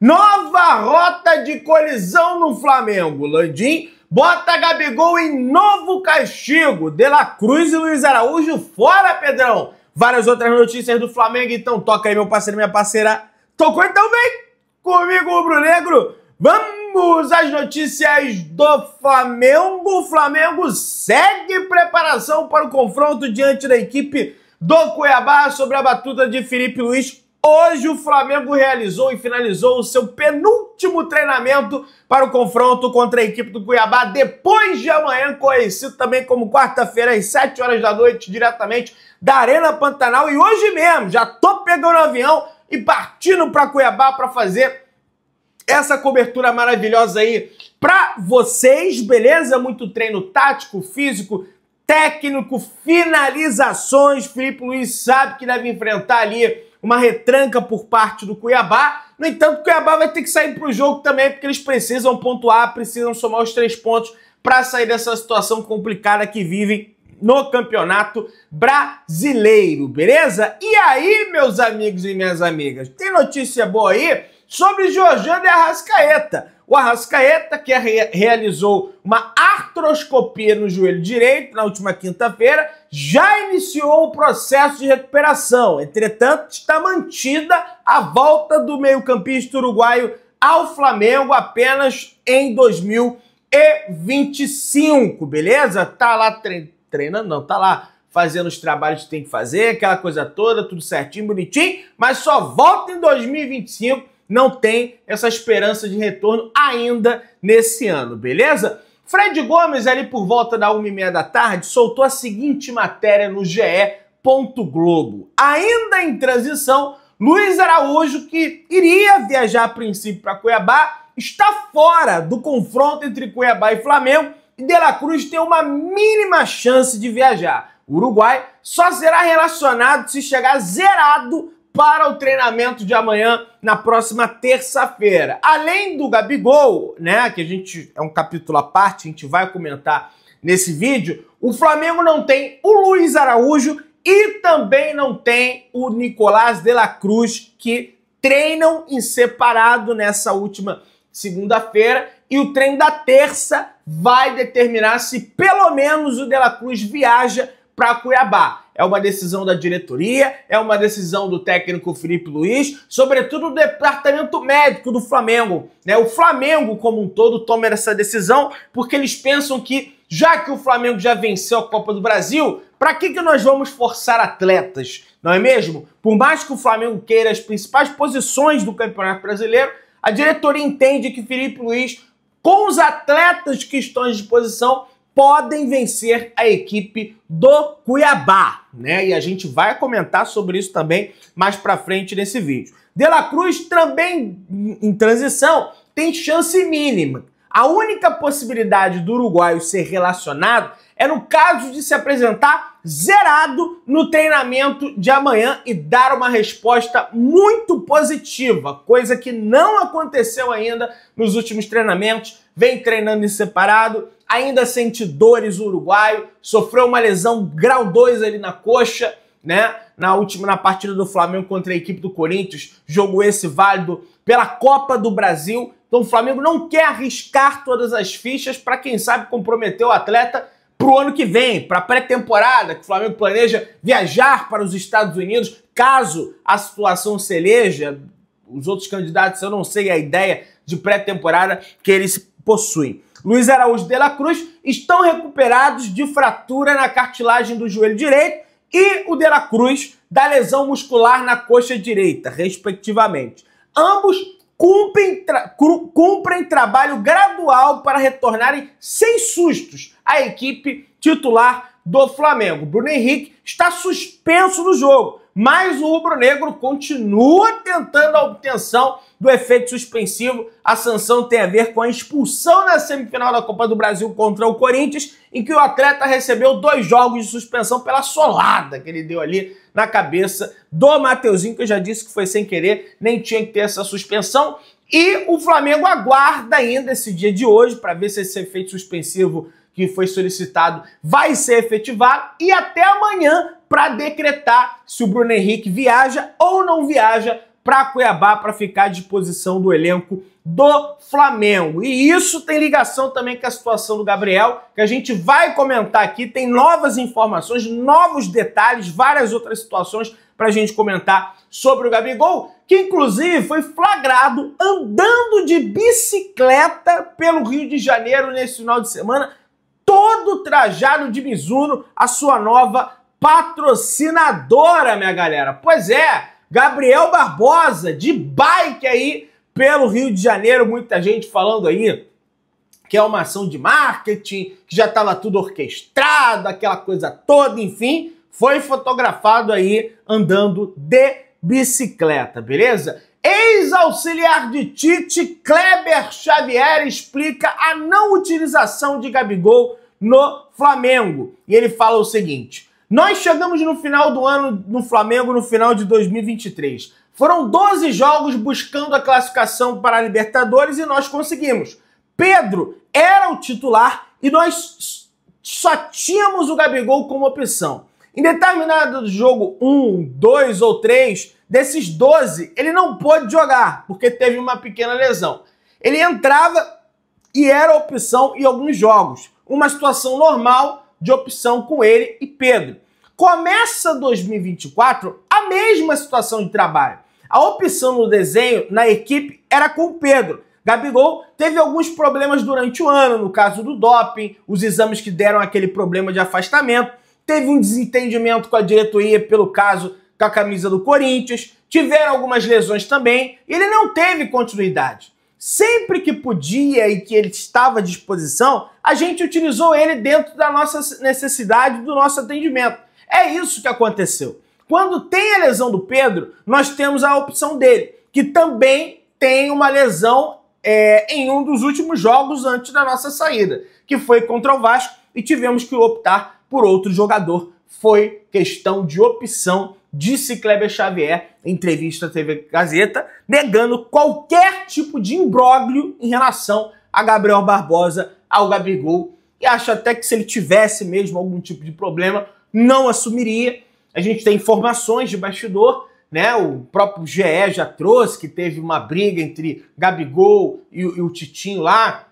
Nova rota de colisão no Flamengo. Landim bota Gabigol em novo castigo. De La Cruz e Luiz Araújo fora, Pedrão. Várias outras notícias do Flamengo, então toca aí, meu parceiro, minha parceira. Tocou então, vem comigo, Rubro Negro. Vamos às notícias do Flamengo. O Flamengo segue preparação para o confronto diante da equipe do Cuiabá sobre a batuta de Felipe Luiz Hoje o Flamengo realizou e finalizou o seu penúltimo treinamento para o confronto contra a equipe do Cuiabá depois de amanhã, conhecido também como quarta-feira às 7 horas da noite, diretamente da Arena Pantanal. E hoje mesmo, já tô pegando o avião e partindo para Cuiabá para fazer essa cobertura maravilhosa aí para vocês, beleza? Muito treino tático, físico, técnico, finalizações. Felipe Luiz sabe que deve enfrentar ali uma retranca por parte do Cuiabá. No entanto, o Cuiabá vai ter que sair para o jogo também, porque eles precisam pontuar, precisam somar os três pontos para sair dessa situação complicada que vivem no Campeonato Brasileiro, beleza? E aí, meus amigos e minhas amigas, tem notícia boa aí sobre Jorge e Arrascaeta. O Arrascaeta, que realizou uma artroscopia no joelho direito na última quinta-feira, já iniciou o processo de recuperação. Entretanto, está mantida a volta do meio-campista uruguaio ao Flamengo apenas em 2025, beleza? Tá lá tre treinando, não, tá lá fazendo os trabalhos que tem que fazer, aquela coisa toda, tudo certinho, bonitinho, mas só volta em 2025 não tem essa esperança de retorno ainda nesse ano, beleza? Fred Gomes, ali por volta da 1h30 da tarde, soltou a seguinte matéria no GE. Globo. Ainda em transição, Luiz Araújo, que iria viajar a princípio para Cuiabá, está fora do confronto entre Cuiabá e Flamengo e De La Cruz tem uma mínima chance de viajar. O Uruguai só será relacionado se chegar zerado para o treinamento de amanhã, na próxima terça-feira. Além do Gabigol, né, que a gente é um capítulo à parte, a gente vai comentar nesse vídeo, o Flamengo não tem o Luiz Araújo e também não tem o Nicolás de la Cruz, que treinam em separado nessa última segunda-feira. E o treino da terça vai determinar se pelo menos o de la Cruz viaja para Cuiabá é uma decisão da diretoria, é uma decisão do técnico Felipe Luiz, sobretudo do departamento médico do Flamengo. Né? O Flamengo, como um todo, toma essa decisão porque eles pensam que, já que o Flamengo já venceu a Copa do Brasil, para que, que nós vamos forçar atletas? Não é mesmo? Por mais que o Flamengo queira as principais posições do Campeonato Brasileiro, a diretoria entende que Felipe Luiz, com os atletas que estão à disposição, podem vencer a equipe do Cuiabá, né? E a gente vai comentar sobre isso também mais para frente nesse vídeo. De La Cruz também em transição tem chance mínima. A única possibilidade do uruguaio ser relacionado é no caso de se apresentar zerado no treinamento de amanhã e dar uma resposta muito positiva, coisa que não aconteceu ainda nos últimos treinamentos. Vem treinando em separado, ainda sente dores o uruguaio, sofreu uma lesão grau 2 ali na coxa, né? Na última na partida do Flamengo contra a equipe do Corinthians, jogou esse válido pela Copa do Brasil. Então o Flamengo não quer arriscar todas as fichas para quem sabe comprometer o atleta para o ano que vem, para a pré-temporada, que o Flamengo planeja viajar para os Estados Unidos, caso a situação celeja, os outros candidatos, eu não sei a ideia de pré-temporada que eles possuem. Luiz Araújo de la Cruz estão recuperados de fratura na cartilagem do joelho direito e o de la Cruz da lesão muscular na coxa direita, respectivamente. Ambos cumprem, tra cumprem trabalho gradual para retornarem sem sustos à equipe titular do Flamengo. Bruno Henrique está suspenso do jogo mas o rubro-negro continua tentando a obtenção do efeito suspensivo. A sanção tem a ver com a expulsão na semifinal da Copa do Brasil contra o Corinthians, em que o atleta recebeu dois jogos de suspensão pela solada que ele deu ali na cabeça do Mateuzinho, que eu já disse que foi sem querer, nem tinha que ter essa suspensão. E o Flamengo aguarda ainda esse dia de hoje para ver se esse efeito suspensivo que foi solicitado vai ser efetivado e até amanhã para decretar se o Bruno Henrique viaja ou não viaja para Cuiabá para ficar à disposição do elenco do Flamengo. E isso tem ligação também com a situação do Gabriel, que a gente vai comentar aqui. Tem novas informações, novos detalhes, várias outras situações para a gente comentar sobre o Gabigol, que inclusive foi flagrado andando de bicicleta pelo Rio de Janeiro nesse final de semana, todo trajado de Mizuno, a sua nova patrocinadora, minha galera. Pois é, Gabriel Barbosa, de bike aí pelo Rio de Janeiro, muita gente falando aí que é uma ação de marketing, que já estava tudo orquestrado, aquela coisa toda, enfim, foi fotografado aí andando de bicicleta, beleza? Ex-auxiliar de Tite, Kleber Xavier explica a não utilização de Gabigol no Flamengo. E ele fala o seguinte: nós chegamos no final do ano no Flamengo, no final de 2023. Foram 12 jogos buscando a classificação para a Libertadores e nós conseguimos. Pedro era o titular e nós só tínhamos o Gabigol como opção. Em determinado jogo 1, 2 ou 3, desses 12, ele não pôde jogar porque teve uma pequena lesão. Ele entrava e era opção em alguns jogos. Uma situação normal de opção com ele e Pedro. Começa 2024 a mesma situação de trabalho. A opção no desenho na equipe era com Pedro. Gabigol teve alguns problemas durante o ano, no caso do doping, os exames que deram aquele problema de afastamento, teve um desentendimento com a diretoria pelo caso com a camisa do Corinthians, tiveram algumas lesões também, e ele não teve continuidade sempre que podia e que ele estava à disposição, a gente utilizou ele dentro da nossa necessidade, do nosso atendimento. É isso que aconteceu. Quando tem a lesão do Pedro, nós temos a opção dele, que também tem uma lesão é, em um dos últimos jogos antes da nossa saída, que foi contra o Vasco, e tivemos que optar por outro jogador. Foi questão de opção disse Kleber Xavier em entrevista à TV Gazeta, negando qualquer tipo de imbróglio em relação a Gabriel Barbosa, ao Gabigol, e acho até que se ele tivesse mesmo algum tipo de problema, não assumiria. A gente tem informações de bastidor, né? O próprio GE já trouxe que teve uma briga entre Gabigol e, e o Titinho lá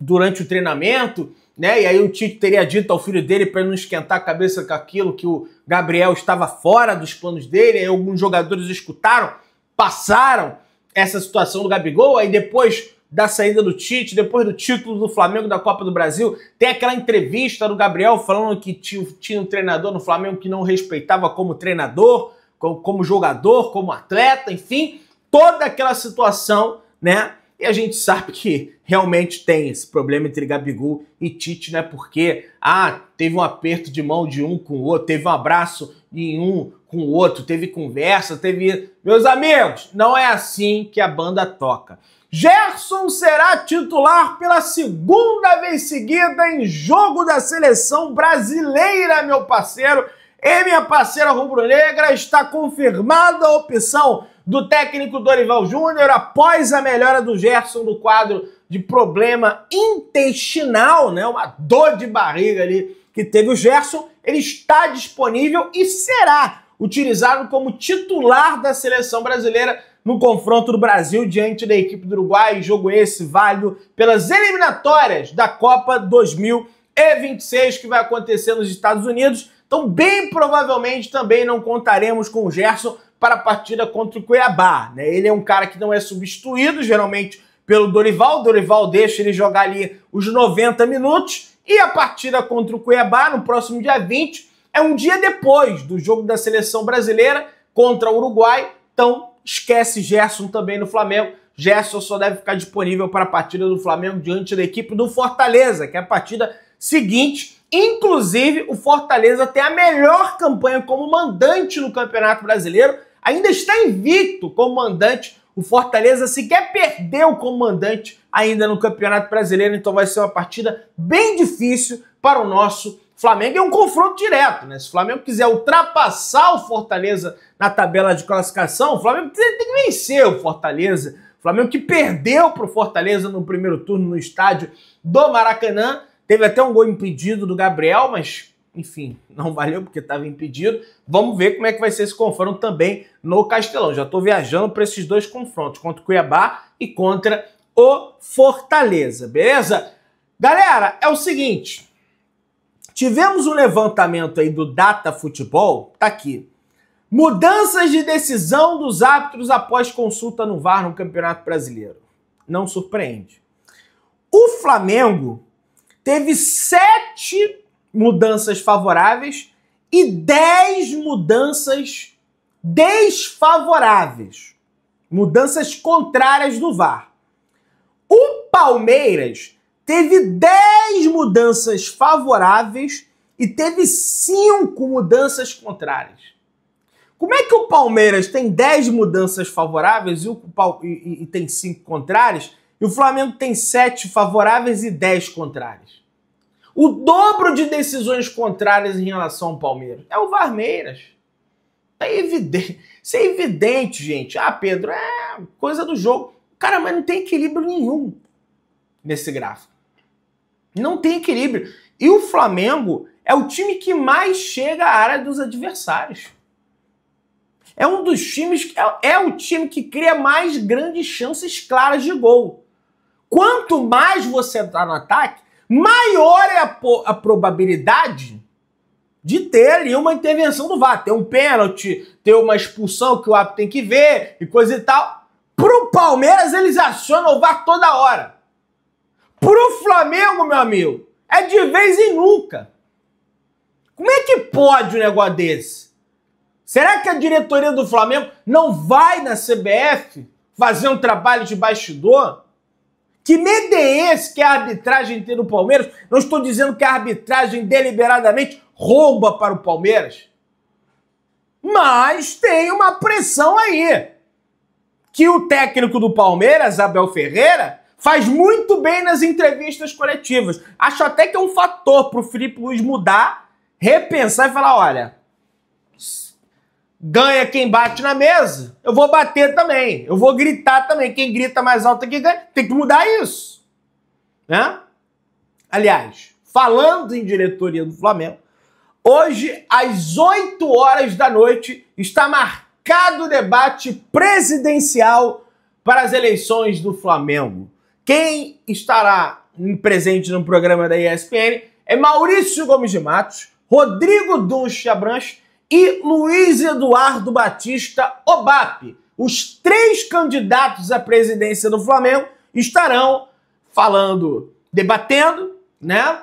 durante o treinamento né? E aí o Tite teria dito ao filho dele para não esquentar a cabeça com aquilo que o Gabriel estava fora dos planos dele. Aí alguns jogadores escutaram, passaram essa situação do Gabigol. Aí depois da saída do Tite, depois do título do Flamengo da Copa do Brasil, tem aquela entrevista do Gabriel falando que tinha um treinador no Flamengo que não respeitava como treinador, como jogador, como atleta, enfim, toda aquela situação, né? E a gente sabe que realmente tem esse problema entre Gabigol e Tite, né? Porque, ah, teve um aperto de mão de um com o outro, teve um abraço em um com o outro, teve conversa, teve. Meus amigos, não é assim que a banda toca. Gerson será titular pela segunda vez seguida em jogo da seleção brasileira, meu parceiro. E minha parceira rubro-negra está confirmada a opção do técnico Dorival Júnior após a melhora do Gerson do quadro de problema intestinal, né? Uma dor de barriga ali que teve o Gerson, ele está disponível e será utilizado como titular da seleção brasileira no confronto do Brasil diante da equipe do Uruguai, jogo esse válido pelas eliminatórias da Copa 2026 que vai acontecer nos Estados Unidos. Então, bem provavelmente também não contaremos com o Gerson para a partida contra o Cuiabá. Né? Ele é um cara que não é substituído, geralmente pelo Dorival. O Dorival deixa ele jogar ali os 90 minutos. E a partida contra o Cuiabá, no próximo dia 20, é um dia depois do jogo da seleção brasileira contra o Uruguai. Então, esquece Gerson também no Flamengo. Gerson só deve ficar disponível para a partida do Flamengo diante da equipe do Fortaleza, que é a partida seguinte. Inclusive, o Fortaleza tem a melhor campanha como mandante no Campeonato Brasileiro ainda está invicto comandante. O Fortaleza sequer perdeu o comandante ainda no Campeonato Brasileiro, então vai ser uma partida bem difícil para o nosso Flamengo. É um confronto direto, né? Se o Flamengo quiser ultrapassar o Fortaleza na tabela de classificação, o Flamengo tem que vencer o Fortaleza. O Flamengo que perdeu para o Fortaleza no primeiro turno no estádio do Maracanã. Teve até um gol impedido do Gabriel, mas enfim, não valeu porque estava impedido. Vamos ver como é que vai ser esse confronto também no Castelão. Já estou viajando para esses dois confrontos, contra o Cuiabá e contra o Fortaleza, beleza? Galera, é o seguinte, tivemos um levantamento aí do Data Futebol, tá aqui. Mudanças de decisão dos árbitros após consulta no VAR no Campeonato Brasileiro. Não surpreende. O Flamengo teve sete mudanças favoráveis e 10 mudanças desfavoráveis. Mudanças contrárias do VAR. O Palmeiras teve 10 mudanças favoráveis e teve 5 mudanças contrárias. Como é que o Palmeiras tem 10 mudanças favoráveis e, o, e, e tem 5 contrárias, e o Flamengo tem 7 favoráveis e 10 contrárias? o dobro de decisões contrárias em relação ao Palmeiras. É o Varmeiras. É evidente. Isso é evidente, gente. Ah, Pedro, é coisa do jogo. Cara, mas não tem equilíbrio nenhum nesse gráfico. Não tem equilíbrio. E o Flamengo é o time que mais chega à área dos adversários. É um dos times. É, é o time que cria mais grandes chances claras de gol. Quanto mais você está no ataque, maior é a, a probabilidade de ter ali uma intervenção do VAR, ter um pênalti, ter uma expulsão que o árbitro tem que ver e coisa e tal. Pro Palmeiras eles acionam o VAR toda hora. Pro Flamengo, meu amigo, é de vez em nunca. Como é que pode um negócio desse? Será que a diretoria do Flamengo não vai na CBF fazer um trabalho de bastidor? Que medo é esse que a arbitragem tem no Palmeiras? Não estou dizendo que a arbitragem deliberadamente rouba para o Palmeiras. Mas tem uma pressão aí. Que o técnico do Palmeiras, Abel Ferreira, faz muito bem nas entrevistas coletivas. Acho até que é um fator para o Felipe Luiz mudar, repensar e falar: olha, ganha quem bate na mesa, eu vou bater também. Eu vou gritar também. Quem grita mais alto é que ganha. Tem que mudar isso. Né? Aliás, falando em diretoria do Flamengo, hoje, às 8 horas da noite, está marcado o debate presidencial para as eleições do Flamengo. Quem estará presente no programa da ESPN é Maurício Gomes de Matos, Rodrigo Dunche Abranche e Luiz Eduardo Batista Obap. Os três candidatos à presidência do Flamengo estarão falando, debatendo, né?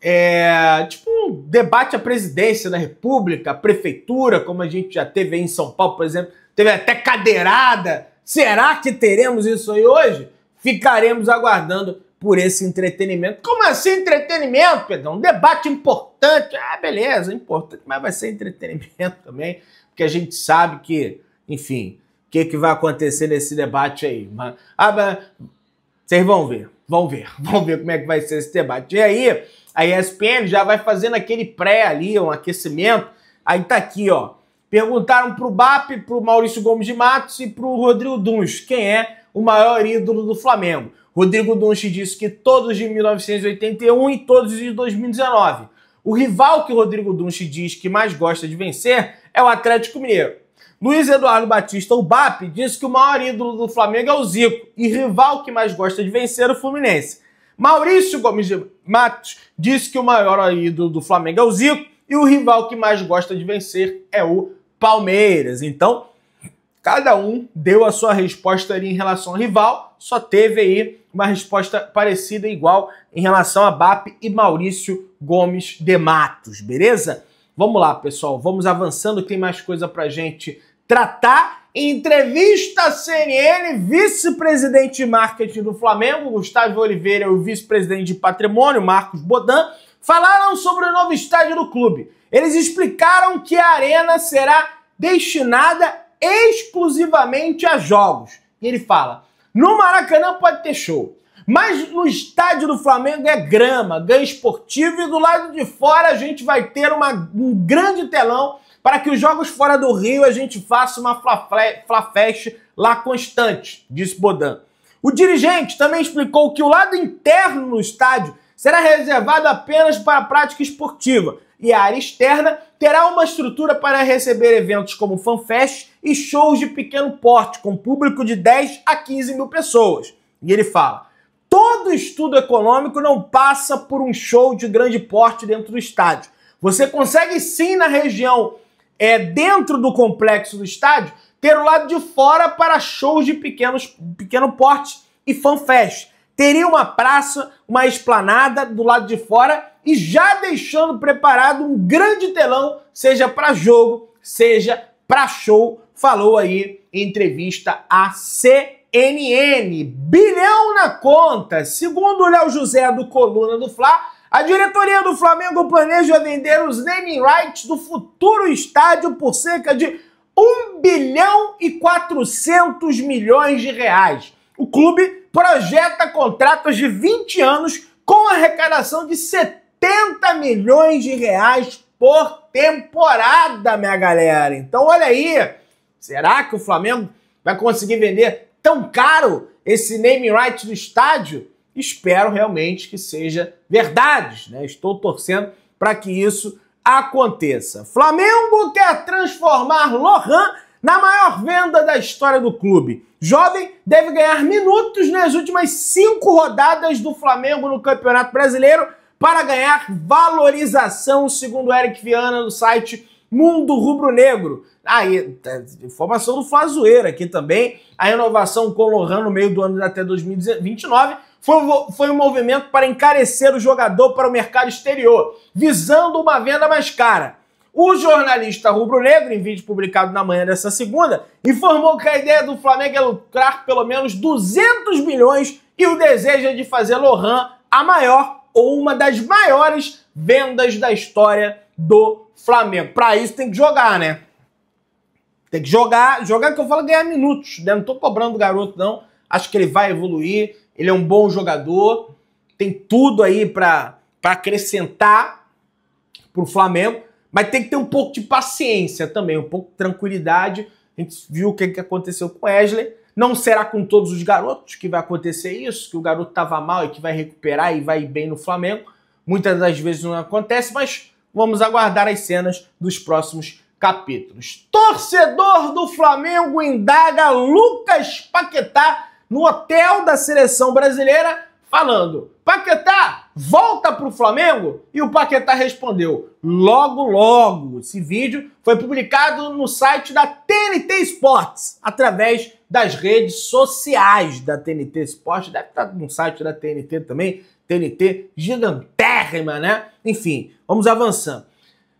É, tipo um debate à presidência da República, à prefeitura, como a gente já teve aí em São Paulo, por exemplo, teve até cadeirada. Será que teremos isso aí hoje? Ficaremos aguardando por esse entretenimento. Como assim entretenimento, Pedrão? Um debate importante. Ah, beleza, é importante, mas vai ser entretenimento também, porque a gente sabe que, enfim, o que, que vai acontecer nesse debate aí. Mas, ah, mas, vocês vão ver, vão ver, vão ver como é que vai ser esse debate. E aí, a ESPN já vai fazendo aquele pré ali, um aquecimento. Aí tá aqui, ó. Perguntaram pro BAP, pro Maurício Gomes de Matos e pro Rodrigo Duns quem é o maior ídolo do Flamengo. Rodrigo Dunche disse que todos de 1981 e todos de 2019. O rival que Rodrigo Dunche diz que mais gosta de vencer é o Atlético Mineiro. Luiz Eduardo Batista, o BAP, disse que o maior ídolo do Flamengo é o Zico e rival que mais gosta de vencer é o Fluminense. Maurício Gomes de Matos disse que o maior ídolo do Flamengo é o Zico e o rival que mais gosta de vencer é o Palmeiras. Então, cada um deu a sua resposta ali em relação ao rival só teve aí uma resposta parecida igual em relação a BAP e Maurício Gomes de Matos, beleza? Vamos lá, pessoal, vamos avançando, tem mais coisa pra gente tratar. entrevista CNN, vice-presidente de marketing do Flamengo, Gustavo Oliveira, e é o vice-presidente de patrimônio, Marcos Bodan, falaram sobre o novo estádio do clube. Eles explicaram que a arena será destinada exclusivamente a jogos. E ele fala: no Maracanã pode ter show, mas no estádio do Flamengo é grama, ganho esportivo e do lado de fora a gente vai ter uma, um grande telão para que os jogos fora do Rio a gente faça uma fla-fest lá constante, disse Bodan. O dirigente também explicou que o lado interno no estádio será reservado apenas para a prática esportiva e a área externa terá uma estrutura para receber eventos como fanfest e shows de pequeno porte, com público de 10 a 15 mil pessoas. E ele fala: todo estudo econômico não passa por um show de grande porte dentro do estádio. Você consegue sim na região é, dentro do complexo do estádio ter o lado de fora para shows de pequenos, pequeno porte e fanfest. Teria uma praça, uma esplanada do lado de fora e já deixando preparado um grande telão, seja para jogo, seja para show, falou aí em entrevista à CNN. Bilhão na conta. Segundo o Léo José do Coluna do Fla, a diretoria do Flamengo planeja vender os naming rights do futuro estádio por cerca de 1 bilhão e 400 milhões de reais. O clube projeta contratos de 20 anos com arrecadação de 70 milhões de reais por temporada, minha galera. Então olha aí, Será que o Flamengo vai conseguir vender tão caro esse name right do estádio? Espero realmente que seja verdade, né? Estou torcendo para que isso aconteça. Flamengo quer transformar Lohan na maior venda da história do clube. Jovem deve ganhar minutos nas últimas cinco rodadas do Flamengo no Campeonato Brasileiro para ganhar valorização, segundo Eric Viana, no site Mundo Rubro-Negro. Aí, tá, informação do Flazoeira aqui também. A renovação com Lohan no meio do ano até 2029 foi, foi um movimento para encarecer o jogador para o mercado exterior, visando uma venda mais cara. O jornalista rubro-negro, em vídeo publicado na manhã dessa segunda, informou que a ideia do Flamengo é lucrar pelo menos 200 milhões e o desejo é de fazer Lohan a maior ou uma das maiores vendas da história do Flamengo. Para isso tem que jogar, né? Tem que jogar, jogar que eu falo ganhar minutos, né? Não tô cobrando o garoto, não. Acho que ele vai evoluir, ele é um bom jogador, tem tudo aí para acrescentar pro Flamengo, mas tem que ter um pouco de paciência também, um pouco de tranquilidade. A gente viu o que, aconteceu com o Wesley. Não será com todos os garotos que vai acontecer isso, que o garoto estava mal e que vai recuperar e vai bem no Flamengo. Muitas das vezes não acontece, mas Vamos aguardar as cenas dos próximos capítulos. Torcedor do Flamengo indaga Lucas Paquetá no hotel da seleção brasileira, falando: Paquetá, volta para o Flamengo? E o Paquetá respondeu: logo, logo. Esse vídeo foi publicado no site da TNT Sports, através das redes sociais da TNT Sports, deve estar no site da TNT também. TNT gigantérrima, né? Enfim, vamos avançando.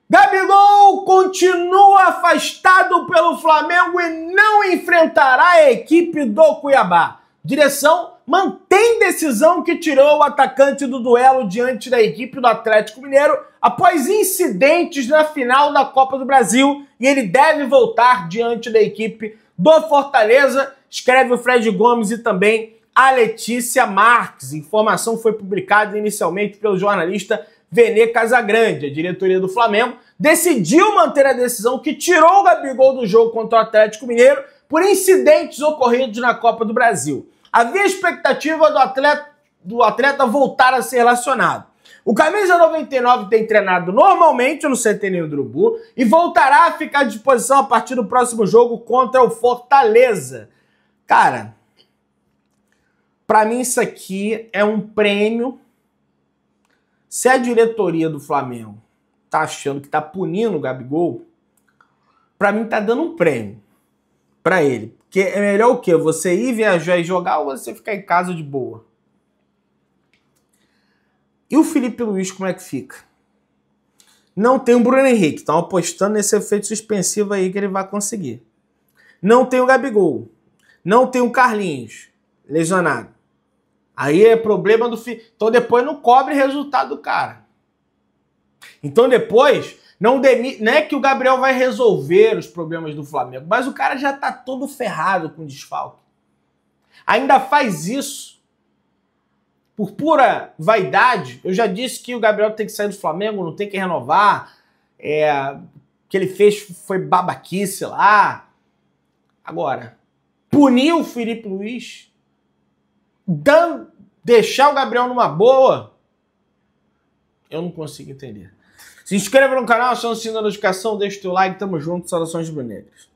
Gabigol continua afastado pelo Flamengo e não enfrentará a equipe do Cuiabá. Direção mantém decisão que tirou o atacante do duelo diante da equipe do Atlético Mineiro após incidentes na final da Copa do Brasil e ele deve voltar diante da equipe do Fortaleza, escreve o Fred Gomes e também a Letícia Marques. Informação foi publicada inicialmente pelo jornalista Venê Casagrande. A diretoria do Flamengo decidiu manter a decisão que tirou o Gabigol do jogo contra o Atlético Mineiro por incidentes ocorridos na Copa do Brasil. Havia expectativa do atleta, do atleta voltar a ser relacionado. O Camisa 99 tem treinado normalmente no Centenário do Urubu e voltará a ficar à disposição a partir do próximo jogo contra o Fortaleza. Cara, para mim, isso aqui é um prêmio. Se a diretoria do Flamengo tá achando que tá punindo o Gabigol, para mim tá dando um prêmio para ele. Porque é melhor o quê? Você ir viajar e jogar ou você ficar em casa de boa? E o Felipe Luiz, como é que fica? Não tem o Bruno Henrique. Estão apostando nesse efeito suspensivo aí que ele vai conseguir. Não tem o Gabigol. Não tem o Carlinhos, lesionado. Aí é problema do. Então depois não cobre resultado do cara. Então depois, não, demi... não é que o Gabriel vai resolver os problemas do Flamengo, mas o cara já tá todo ferrado com desfalque. Ainda faz isso por pura vaidade. Eu já disse que o Gabriel tem que sair do Flamengo, não tem que renovar. É... O que ele fez foi babaquice lá. Agora, punir o Felipe Luiz Dan, deixar o Gabriel numa boa, eu não consigo entender. Se inscreva no canal, acione o sininho da notificação, deixa o teu like, tamo junto, saudações brunegras.